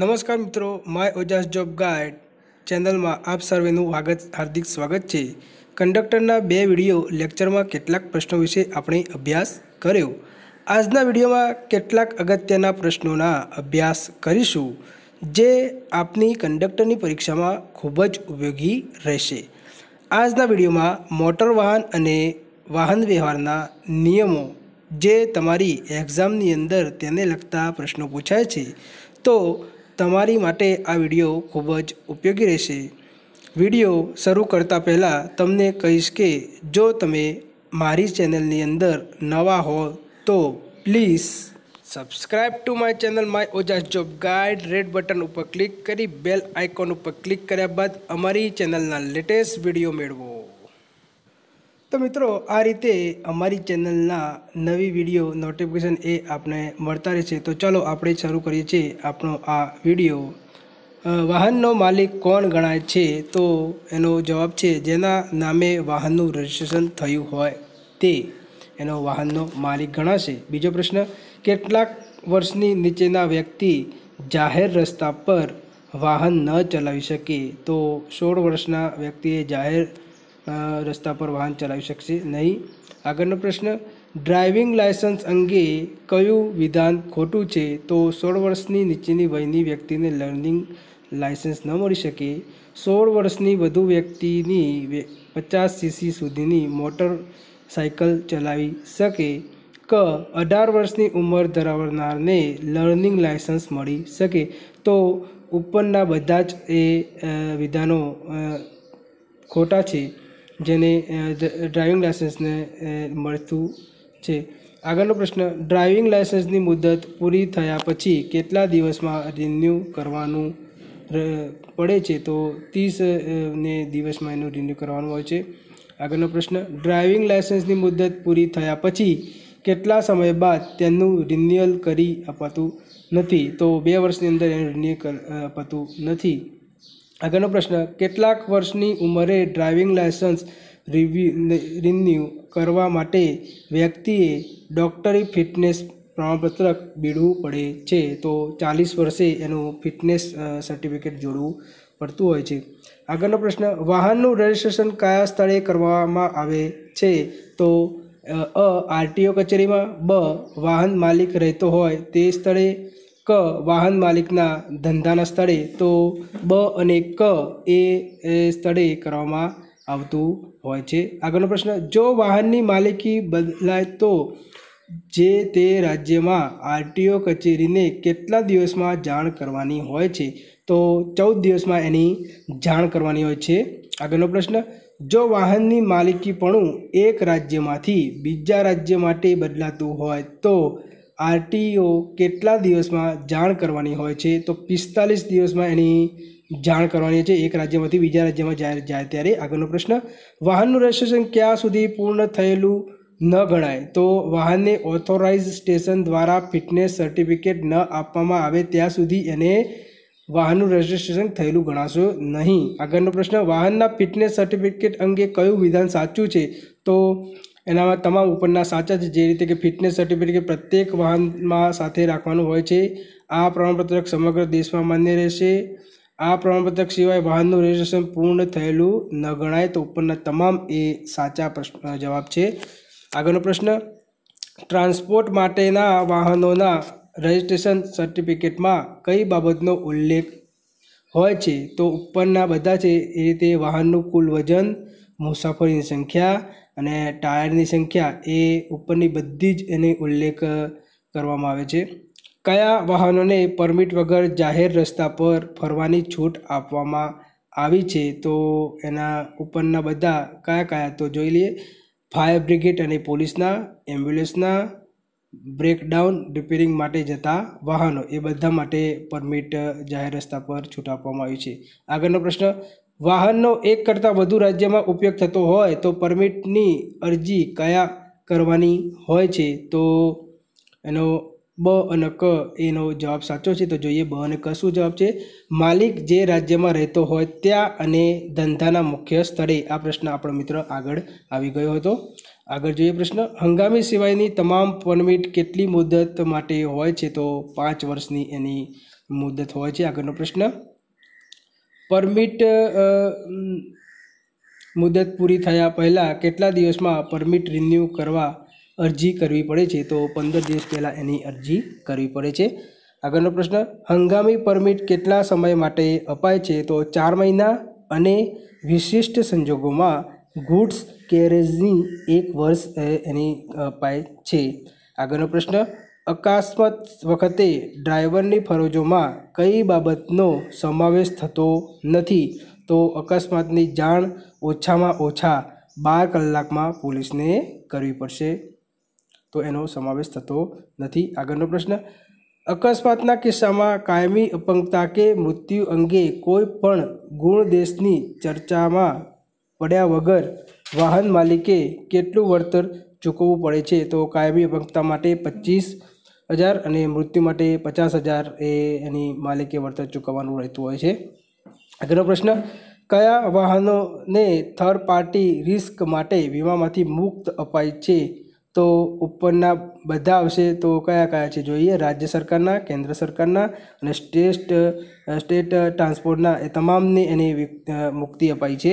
નમસ્કાર મિત્રો my Ojas job guide ચેનલમાં આપ સર્વેનું વાગત હાર્દિક સ્વાગત છે કંડક્ટરના બે વિડીયો લેક્ચરમાં કેટલાક પ્રશ્નો વિશે આપણે અભ્યાસ કર્યો આજના વિડીયોમાં કેટલાક અગત્યના પ્રશ્નોના અભ્યાસ કરીશું જે આપની કંડક્ટરની પરીક્ષામાં ખૂબ જ ઉપયોગી રહેશે આજના વિડીયોમાં મોટર વાહન અને વાહન વ્યવહારના નિયમો જે તમારી એક્ઝામની અંદર તેને લગતા પ્રશ્નો પૂછાય છે તો તમારી માટે આ વિડીયો ખૂબ જ ઉપયોગી રહેશે વિડીયો શરૂ કરતાં પહેલાં તમને કહીશ કે જો તમે મારી ચેનલની અંદર નવા હો તો please subscribe to my channel my Ojas job guide red button ઉપર ક્લિક કરી બેલ આઇકોન ઉપર ક્લિક કર્યા બાદ અમારી ચેનલના લેટેસ્ટ વિડીયો મેળવો તો મિત્રો આ રીતે અમારી ચેનલના નવી વિડીયો નોટિફિકેશન એ આપણે મળતા રહેશે તો ચાલો આપણે શરૂ કરીએ છીએ આપણો આ વિડીયો વાહનનો માલિક કોણ ગણાય છે તો એનો જવાબ છે જેના નામે વાહનનું રજિસ્ટ્રેશન થયું હોય તે એનો વાહનનો માલિક ગણાશે બીજો પ્રશ્ન કેટલાક વર્ષની નીચેના વ્યક્તિ જાહેર રસ્તા પર વાહન ન ચલાવી શકે તો સોળ વર્ષના વ્યક્તિએ જાહેર રસ્તા પર વાહન ચલાવી શકશે નહીં આગળનો પ્રશ્ન ડ્રાઇવિંગ લાયસન્સ અંગે કયું વિધાન ખોટું છે તો સોળ વર્ષની નીચેની વયની વ્યક્તિને લર્નિંગ લાયસન્સ ન મળી શકે સોળ વર્ષની વધુ વ્યક્તિની પચાસ સીસી સુધીની મોટર સાયકલ ચલાવી શકે ક અઢાર વર્ષની ઉંમર ધરાવનારને લર્નિંગ લાયસન્સ મળી શકે તો ઉપરના બધા જ એ વિધાનો ખોટા છે જેને ડ્રાઇવિંગ લાયસન્સને મળતું છે આગળનો પ્રશ્ન ડ્રાઇવિંગ લાયસન્સની મુદત પૂરી થયા પછી કેટલા દિવસમાં રિન્યૂ કરવાનું પડે છે તો ત્રીસ ને દિવસમાં એનું રિન્યૂ કરવાનું હોય છે આગળનો પ્રશ્ન ડ્રાઇવિંગ લાયસન્સની મુદત પૂરી થયા પછી કેટલા સમય બાદ તેનું રિન્યુઅલ કરી અપાતું નથી તો બે વર્ષની અંદર એનું રિન્યૂ અપાતું નથી આગળનો પ્રશ્ન કેટલાક વર્ષની ઉંમરે ડ્રાઇવિંગ લાયસન્સ રિન્યૂ કરવા માટે વ્યક્તિએ ડોક્ટરી ફિટનેસ પ્રમાણપત્ર મેળવવું પડે છે તો ચાલીસ વર્ષે એનું ફિટનેસ સર્ટિફિકેટ જોડવું પડતું હોય છે આગળનો પ્રશ્ન વાહનનું રજિસ્ટ્રેશન કયા સ્થળે કરવામાં આવે છે તો અ આરટીઓ કચેરીમાં બ વાહન માલિક રહેતો હોય તે સ્થળે ક વાહન માલિકના ધંધાના સ્થળે તો બ અને ક એ સ્થળે કરવામાં આવતું હોય છે આગળનો પ્રશ્ન જો વાહનની માલિકી બદલાય તો જે તે રાજ્યમાં આરટીઓ કચેરીને કેટલા દિવસમાં જાણ કરવાની હોય છે તો ચૌદ દિવસમાં એની જાણ કરવાની હોય છે આગળનો પ્રશ્ન જો વાહનની માલિકીપણું એક રાજ્યમાંથી બીજા રાજ્ય માટે બદલાતું હોય તો આરટીઓ કેટલા દિવસમાં જાણ કરવાની હોય છે તો પિસ્તાલીસ દિવસમાં એની જાણ કરવાની છે એક રાજ્યમાંથી બીજા રાજ્યમાં જાય જાય ત્યારે આગળનો પ્રશ્ન વાહનનું રજિસ્ટ્રેશન ક્યાં સુધી પૂર્ણ થયેલું ન ગણાય તો વાહનને ઓથોરાઇઝ સ્ટેશન દ્વારા ફિટનેસ સર્ટિફિકેટ ન આપવામાં આવે ત્યાં સુધી એને વાહનનું રજિસ્ટ્રેશન થયેલું ગણાશો નહીં આગળનો પ્રશ્ન વાહનના ફિટનેસ સર્ટિફિકેટ અંગે કયું વિધાન સાચું છે તો એનામાં તમામ ઉપરના સાચા છે જે રીતે કે ફિટનેસ સર્ટિફિકેટ પ્રત્યેક વાહનમાં સાથે રાખવાનું હોય છે આ પ્રમાણપત્રક સમગ્ર દેશમાં માન્ય રહેશે આ પ્રમાણપત્રક સિવાય વાહનનું રજિસ્ટ્રેશન પૂર્ણ થયેલું ન ગણાય તો ઉપરના તમામ એ સાચા પ્રશ્ન જવાબ છે આગળનો પ્રશ્ન ટ્રાન્સપોર્ટ માટેના વાહનોના રજિસ્ટ્રેશન સર્ટિફિકેટમાં કઈ બાબતનો ઉલ્લેખ હોય છે તો ઉપરના બધા છે એ રીતે વાહનનું કુલ વજન મુસાફરીની સંખ્યા અને ટાયરની સંખ્યા એ ઉપરની બધી જ એની ઉલ્લેખ કરવામાં આવે છે કયા વાહનોને પરમિટ વગર જાહેર રસ્તા પર ફરવાની છૂટ આપવામાં આવી છે તો એના ઉપરના બધા કયા કયા તો જોઈ લઈએ ફાયર બ્રિગેડ અને પોલીસના એમ્બ્યુલન્સના બ્રેકડાઉન રિપેરિંગ માટે જતા વાહનો એ બધા માટે પરમિટ જાહેર રસ્તા પર છૂટ આપવામાં આવી છે આગળનો પ્રશ્ન વાહનનો એક કરતાં વધુ રાજ્યમાં ઉપયોગ થતો હોય તો પરમિટની અરજી કયા કરવાની હોય છે તો એનો બ અને ક એનો જવાબ સાચો છે તો જોઈએ બ અને ક શું જવાબ છે માલિક જે રાજ્યમાં રહેતો હોય ત્યાં અને ધંધાના મુખ્ય સ્થળે આ પ્રશ્ન આપણો મિત્ર આગળ આવી ગયો હતો આગળ જોઈએ પ્રશ્ન હંગામી સિવાયની તમામ પરમિટ કેટલી મુદત માટે હોય છે તો પાંચ વર્ષની એની મુદત હોય છે આગળનો પ્રશ્ન પરમિટ મુદત પૂરી થયા પહેલાં કેટલા દિવસમાં પરમિટ રિન્યૂ કરવા અરજી કરવી પડે છે તો પંદર દિવસ પહેલાં એની અરજી કરવી પડે છે આગળનો પ્રશ્ન હંગામી પરમિટ કેટલા સમય માટે અપાય છે તો ચાર મહિના અને વિશિષ્ટ સંજોગોમાં ગુડ્સ કેરેજની એક વર્ષ એની અપાય છે આગળનો પ્રશ્ન અકસ્માત વખતે ડ્રાઈવરની ફરજોમાં કઈ બાબતનો સમાવેશ થતો નથી તો અકસ્માતની જાણ ઓછામાં ઓછા બાર કલાકમાં પોલીસને કરવી પડશે તો એનો સમાવેશ થતો નથી આગળનો પ્રશ્ન અકસ્માતના કિસ્સામાં કાયમી અપંગતા કે મૃત્યુ અંગે કોઈ પણ ગુણ દેશની ચર્ચામાં પડ્યા વગર વાહન માલિકે કેટલું વળતર ચૂકવવું પડે છે તો કાયમી અપંગતા માટે પચીસ હજાર અને મૃત્યુ માટે પચાસ હજાર એ એની માલિકે વળતર ચૂકવવાનું રહેતું હોય છે આગળનો પ્રશ્ન કયા વાહનોને થર્ડ પાર્ટી રિસ્ક માટે વીમામાંથી મુક્ત અપાય છે તો ઉપરના બધા આવશે તો કયા કયા છે જોઈએ રાજ્ય સરકારના કેન્દ્ર સરકારના અને સ્ટેટ સ્ટેટ ટ્રાન્સપોર્ટના એ તમામને એની મુક્તિ અપાઈ છે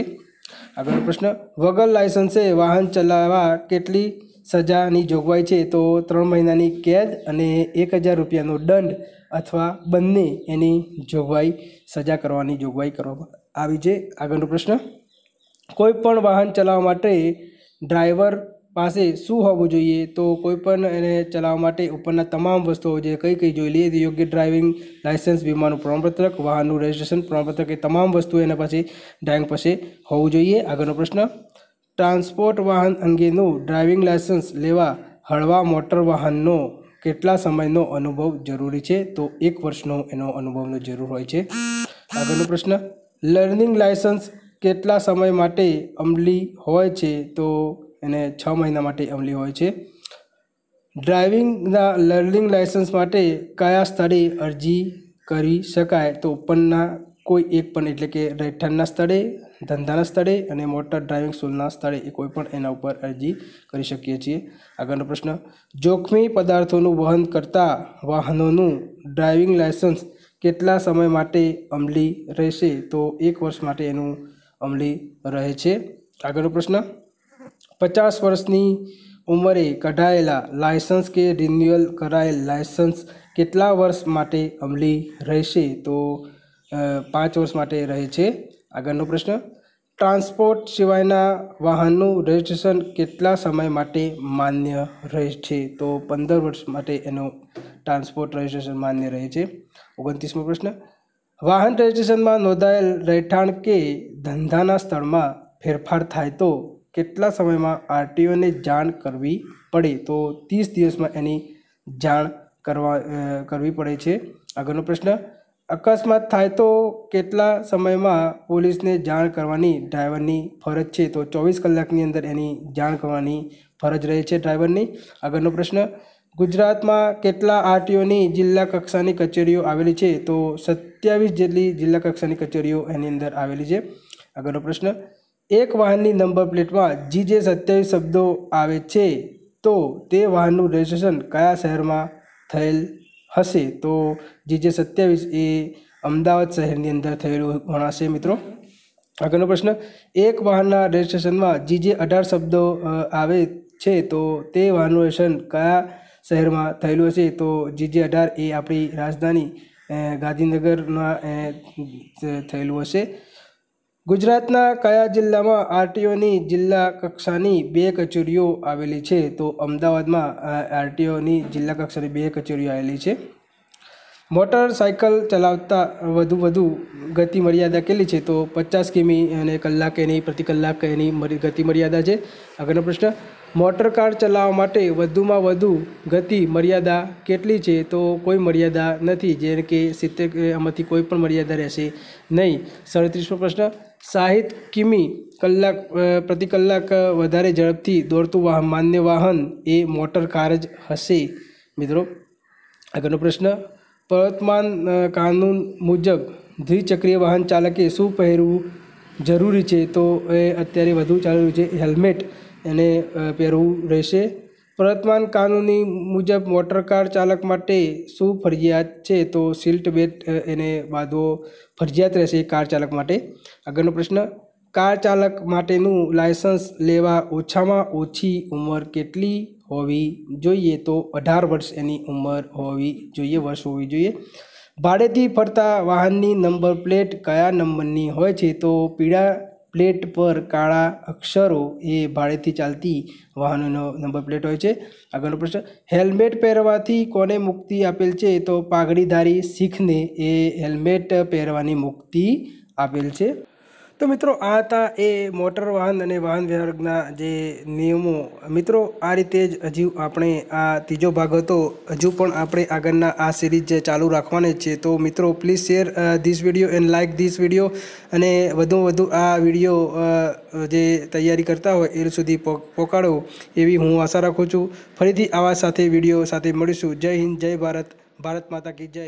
આગળનો પ્રશ્ન વગર લાયસન્સે વાહન ચલાવવા કેટલી સજાની જોગવાઈ છે તો ત્રણ મહિનાની કેદ અને એક હજાર રૂપિયાનો દંડ અથવા બંને એની જોગવાઈ સજા કરવાની જોગવાઈ કરવામાં આવી છે આગળનો પ્રશ્ન કોઈ પણ વાહન ચલાવવા માટે ડ્રાઈવર પાસે શું હોવું જોઈએ તો કોઈ પણ એને ચલાવવા માટે ઉપરના તમામ વસ્તુઓ જે જોઈએ કઈ કઈ જોઈ લઈએ યોગ્ય ડ્રાઇવિંગ લાઇસન્સ વીમાનું પ્રમાણપત્રક વાહનનું રજિસ્ટ્રેશન પ્રમાણપત્રક એ તમામ વસ્તુઓ એના પાસે ડ્રાઇવિંગ પાસે હોવું જોઈએ આગળનો પ્રશ્ન ટ્રાન્સપોર્ટ વાહન અંગેનું ડ્રાઇવિંગ લાયસન્સ લેવા હળવા મોટર વાહનનો કેટલા સમયનો અનુભવ જરૂરી છે તો એક વર્ષનો એનો અનુભવનો જરૂર હોય છે આગળનો પ્રશ્ન લર્નિંગ લાયસન્સ કેટલા સમય માટે અમલી હોય છે તો એને છ મહિના માટે અમલી હોય છે ડ્રાઇવિંગના લર્નિંગ લાયસન્સ માટે કયા સ્થળે અરજી કરી શકાય તો ઉપરના કોઈ એક પણ એટલે કે રહેઠાણના સ્થળે ધંધાના સ્થળે અને મોટર ડ્રાઇવિંગ સ્કૂલના સ્થળે એ કોઈ પણ એના ઉપર અરજી કરી શકીએ છીએ આગળનો પ્રશ્ન જોખમી પદાર્થોનું વહન કરતા વાહનોનું ડ્રાઇવિંગ લાયસન્સ કેટલા સમય માટે અમલી રહેશે તો એક વર્ષ માટે એનું અમલી રહે છે આગળનો પ્રશ્ન પચાસ વર્ષની ઉંમરે કઢાયેલા લાયસન્સ કે રિન્યુઅલ કરાયેલ લાયસન્સ કેટલા વર્ષ માટે અમલી રહેશે તો પાંચ વર્ષ માટે રહે છે આગળનો પ્રશ્ન ટ્રાન્સપોર્ટ સિવાયના વાહનનું રજિસ્ટ્રેશન કેટલા સમય માટે માન્ય રહે છે તો પંદર વર્ષ માટે એનો ટ્રાન્સપોર્ટ રજિસ્ટ્રેશન માન્ય રહે છે ઓગણત્રીસમો પ્રશ્ન વાહન રજિસ્ટ્રેશનમાં નોંધાયેલ રહેઠાણ કે ધંધાના સ્થળમાં ફેરફાર થાય તો કેટલા સમયમાં આરટીઓને જાણ કરવી પડે તો ત્રીસ દિવસમાં એની જાણ કરવા કરવી પડે છે આગળનો પ્રશ્ન અકસ્માત થાય તો કેટલા સમયમાં પોલીસને જાણ કરવાની ડ્રાઈવરની ફરજ છે તો ચોવીસ કલાકની અંદર એની જાણ કરવાની ફરજ રહે છે ડ્રાઈવરની આગળનો પ્રશ્ન ગુજરાતમાં કેટલા આરટીઓની જિલ્લા કક્ષાની કચેરીઓ આવેલી છે તો સત્યાવીસ જેટલી જિલ્લા કક્ષાની કચેરીઓ એની અંદર આવેલી છે આગળનો પ્રશ્ન એક વાહનની નંબર પ્લેટમાં જી જે સત્યાવીસ શબ્દો આવે છે તો તે વાહનનું રજિસ્ટ્રેશન કયા શહેરમાં થયેલ હશે તો જે જે સત્યાવીસ એ અમદાવાદ શહેરની અંદર થયેલું ગણાશે મિત્રો આગળનો પ્રશ્ન એક વાહનના રજિસ્ટ્રેશનમાં જે જે અઢાર શબ્દો આવે છે તો તે વાહનનું રજિસ્ટ્રેશન કયા શહેરમાં થયેલું હશે તો જે જે અઢાર એ આપણી રાજધાની ગાંધીનગરમાં થયેલું હશે ગુજરાતના કયા જિલ્લામાં આરટીઓની જિલ્લા કક્ષાની બે કચેરીઓ આવેલી છે તો અમદાવાદમાં આરટીઓની જિલ્લા કક્ષાની બે કચેરીઓ આવેલી છે મોટરસાયકલ ચલાવતા વધુ વધુ ગતિ મર્યાદા કેટલી છે તો પચાસ કિમી અને કલાકેની પ્રતિ કલાક એની ગતિ મર્યાદા છે આગળનો પ્રશ્ન મોટર કાર ચલાવવા માટે વધુમાં વધુ ગતિ મર્યાદા કેટલી છે તો કોઈ મર્યાદા નથી જેમ કે સિત્તેર આમાંથી કોઈ પણ મર્યાદા રહેશે નહીં સાડત્રીસમો પ્રશ્ન સાહીઠ કિમી કલાક પ્રતિ કલાક વધારે ઝડપથી દોડતું વાહન માન્ય વાહન એ મોટર કાર જ હશે મિત્રો આગળનો પ્રશ્ન પ્રવર્તમાન કાનૂન મુજબ દ્વિચક્રીય વાહન ચાલકે શું પહેરવું જરૂરી છે તો એ અત્યારે વધુ ચાલેલું છે હેલ્મેટ એને પહેરવું રહેશે વર્તમાન કાનૂની મુજબ મોટરકાર ચાલક માટે શું ફરજિયાત છે તો સિલ્ટ બેટ એને બાંધવો ફરજિયાત રહેશે કાર ચાલક માટે આગળનો પ્રશ્ન કાર ચાલક માટેનું લાયસન્સ લેવા ઓછામાં ઓછી ઉંમર કેટલી હોવી જોઈએ તો અઢાર વર્ષ એની ઉંમર હોવી જોઈએ વર્ષ હોવી જોઈએ ભાડેથી ફરતા વાહનની નંબર પ્લેટ કયા નંબરની હોય છે તો પીળા પ્લેટ પર કાળા અક્ષરો એ ભાડેથી ચાલતી વાહનોનો નંબર પ્લેટ હોય છે આગળનો પ્રશ્ન હેલ્મેટ પહેરવાથી કોને મુક્તિ આપેલ છે તો પાઘડીધારી શીખને એ હેલ્મેટ પહેરવાની મુક્તિ આપેલ છે તો મિત્રો આ હતા એ મોટર વાહન અને વાહન વ્યવહારના જે નિયમો મિત્રો આ રીતે જ હજી આપણે આ ત્રીજો ભાગ હતો હજુ પણ આપણે આગળના આ સિરીઝ જે ચાલુ રાખવાની છે તો મિત્રો please share this video and like this video અને વધુ વધુ આ વિડીયો જે તૈયારી કરતા હોય એ સુધી પહોંચાડો એવી હું આશા રાખું છું ફરીથી આવા સાથે વિડીયો સાથે મળીશું જય હિન્દ જય ભારત ભારત માતા કી જય